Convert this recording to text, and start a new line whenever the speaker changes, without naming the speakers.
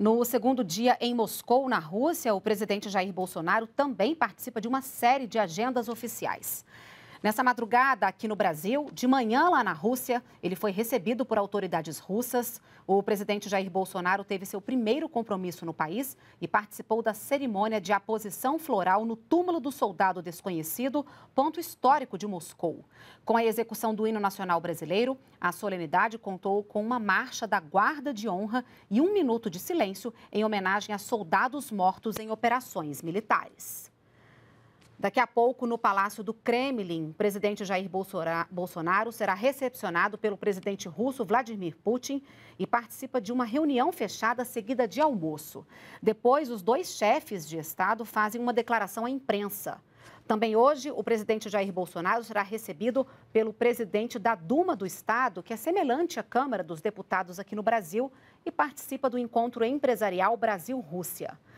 No segundo dia em Moscou, na Rússia, o presidente Jair Bolsonaro também participa de uma série de agendas oficiais. Nessa madrugada aqui no Brasil, de manhã lá na Rússia, ele foi recebido por autoridades russas. O presidente Jair Bolsonaro teve seu primeiro compromisso no país e participou da cerimônia de aposição floral no túmulo do soldado desconhecido, ponto histórico de Moscou. Com a execução do hino nacional brasileiro, a solenidade contou com uma marcha da Guarda de Honra e um minuto de silêncio em homenagem a soldados mortos em operações militares. Daqui a pouco, no Palácio do Kremlin, o presidente Jair Bolsonaro será recepcionado pelo presidente russo Vladimir Putin e participa de uma reunião fechada seguida de almoço. Depois, os dois chefes de Estado fazem uma declaração à imprensa. Também hoje, o presidente Jair Bolsonaro será recebido pelo presidente da Duma do Estado, que é semelhante à Câmara dos Deputados aqui no Brasil e participa do encontro empresarial Brasil-Rússia.